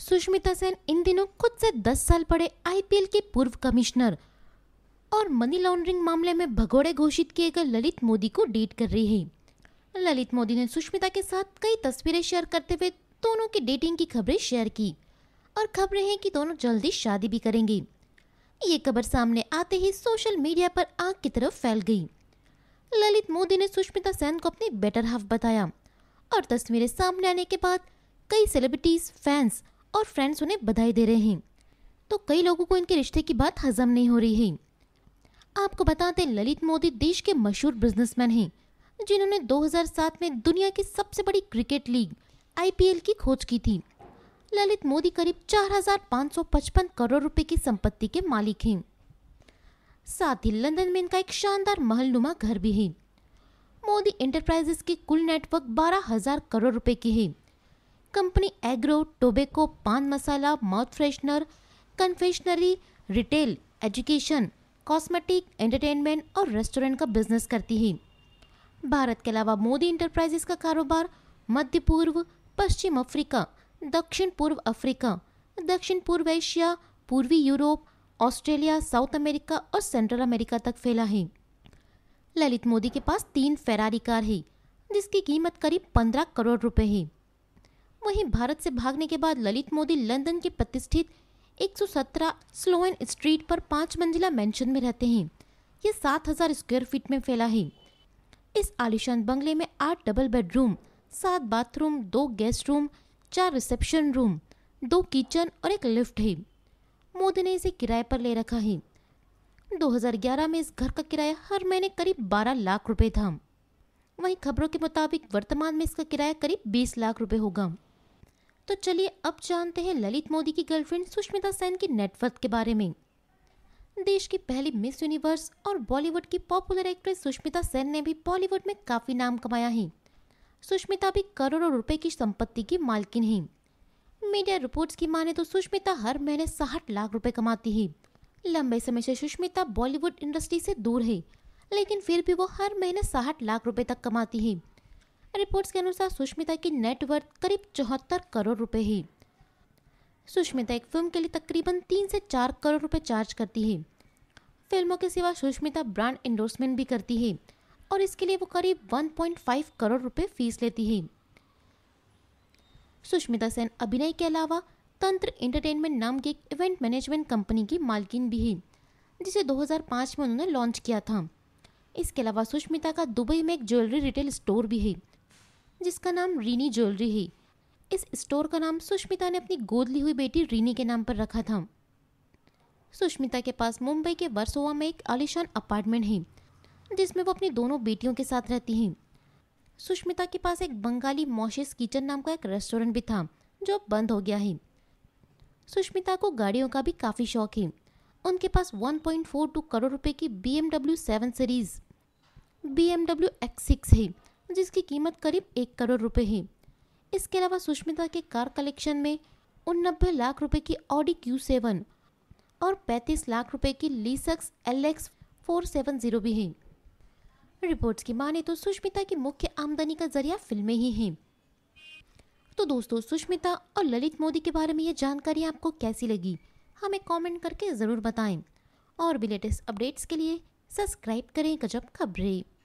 सुष्मिता सेन इन दिनों खुद से दस साल पड़े आईपीएल के पूर्व कमिश्नर और मनी लॉन्ड्रिंग मामले में भगोड़े घोषित किए गए ललित मोदी को डेट कर रही है ललित मोदी ने सुष्मिता के साथ कई तस्वीरें शेयर करते हुए दोनों की डेटिंग की खबरें शेयर की और खबरें हैं कि दोनों जल्दी शादी भी करेंगे ये खबर सामने आते ही सोशल मीडिया पर आग की तरफ फैल गई ललित मोदी ने सुष्मिता सेन को अपनी बेटर हाफ बताया और तस्वीरें सामने आने के बाद कई सेलिब्रिटीज फैंस और फ्रेंड्स उन्हें बधाई दे रहे हैं तो कई लोगों को इनके रिश्ते की बात हजम नहीं हो रही है आपको बताते ललित मोदी देश के मशहूर बिजनेसमैन हैं जिन्होंने 2007 में दुनिया की सबसे बड़ी क्रिकेट लीग आईपीएल की खोज की थी ललित मोदी करीब 4,555 करोड़ रुपए की संपत्ति के मालिक हैं साथ ही लंदन में इनका एक शानदार महलनुमा घर भी है मोदी इंटरप्राइजेस की कुल नेटवर्क बारह करोड़ रुपए की है company agro tobacco paan masala mouth freshener confectionery retail education cosmetic entertainment और रेस्टोरेंट का बिजनेस करती है भारत के अलावा मोदी इंटरप्राइजेस का कारोबार मध्य पूर्व पश्चिम अफ्रीका दक्षिण पूर्व अफ्रीका दक्षिण पूर्व एशिया पूर्वी यूरोप ऑस्ट्रेलिया साउथ अमेरिका और सेंट्रल अमेरिका तक फैला है ललित मोदी के पास तीन फेरारी कार है जिसकी कीमत करीब पंद्रह करोड़ रुपए है वहीं भारत से भागने के बाद ललित मोदी लंदन के प्रतिष्ठित 117 स्लोएन स्ट्रीट पर पांच मंजिला मैंशन में रहते हैं ये 7000 स्क्वायर फीट में फैला है इस आलिशान बंगले में आठ डबल बेडरूम सात बाथरूम दो गेस्ट रूम चार रिसेप्शन रूम दो किचन और एक लिफ्ट है मोदी ने इसे किराए पर ले रखा है 2011 में इस घर का किराया हर महीने करीब 12 लाख रुपए था वहीं खबरों के मुताबिक वर्तमान में इसका किराया करीब 20 लाख रुपए होगा तो चलिए अब जानते हैं ललित मोदी की गर्लफ्रेंड सुष्मिता सेन की नेटवर्थ के बारे में देश की पहली मिस यूनिवर्स और बॉलीवुड की पॉपुलर एक्ट्रेस सुष्मिता सेन ने भी बॉलीवुड में काफ़ी नाम कमाया है सुष्मिता भी करोड़ों रुपए की संपत्ति की मालकिन है मीडिया रिपोर्ट्स की माने तो सुष्मिता हर महीने साठ लाख रुपए कमाती है लंबे समय से सुष्मिता बॉलीवुड इंडस्ट्री से दूर है लेकिन फिर भी वो हर महीने साठ लाख रुपए तक कमाती है रिपोर्ट्स के अनुसार सुष्मिता की नेटवर्थ करीब चौहत्तर करोड़ रुपए है सुष्मिता एक फिल्म के लिए तकरीबन तीन से चार करोड़ रुपए चार्ज करती है फिल्मों के सिवा सुष्मिता ब्रांड एंडोर्समेंट भी करती है और इसके लिए वो करीब 1.5 करोड़ रुपए फीस लेती है सुष्मिता सेन अभिनय के अलावा तंत्र एंटरटेनमेंट नाम की एक इवेंट मैनेजमेंट कंपनी की मालकिन भी है जिसे 2005 में उन्होंने लॉन्च किया था इसके अलावा सुष्मिता का दुबई में एक ज्वेलरी रिटेल स्टोर भी है जिसका नाम रीनी ज्वेलरी है इस स्टोर का नाम सुष्मिता ने अपनी गोद ली हुई बेटी रीनी के नाम पर रखा था सुष्मिता के पास मुंबई के वर्सोवा में एक आलिशान अपार्टमेंट है जिसमें वो अपनी दोनों बेटियों के साथ रहती हैं सुष्मिता के पास एक बंगाली मॉशिस किचन नाम का एक रेस्टोरेंट भी था जो अब बंद हो गया है सुष्मिता को गाड़ियों का भी काफ़ी शौक है उनके पास 1.42 करोड़ रुपए की B M 7 series B M है जिसकी कीमत करीब एक करोड़ रुपए है इसके अलावा सुष्मिता के कार कलेक्शन में उननबे लाख रुपए की ऑडी क्यू सेवन और 35 लाख रुपए की Lexus L X four seven zero भी है रिपोर्ट्स की माने तो सुष्मिता की मुख्य आमदनी का जरिया फिल्में ही हैं तो दोस्तों सुष्मिता और ललित मोदी के बारे में ये जानकारी आपको कैसी लगी हमें कमेंट करके ज़रूर बताएं और भी लेटेस्ट अपडेट्स के लिए सब्सक्राइब करें गजब खबरें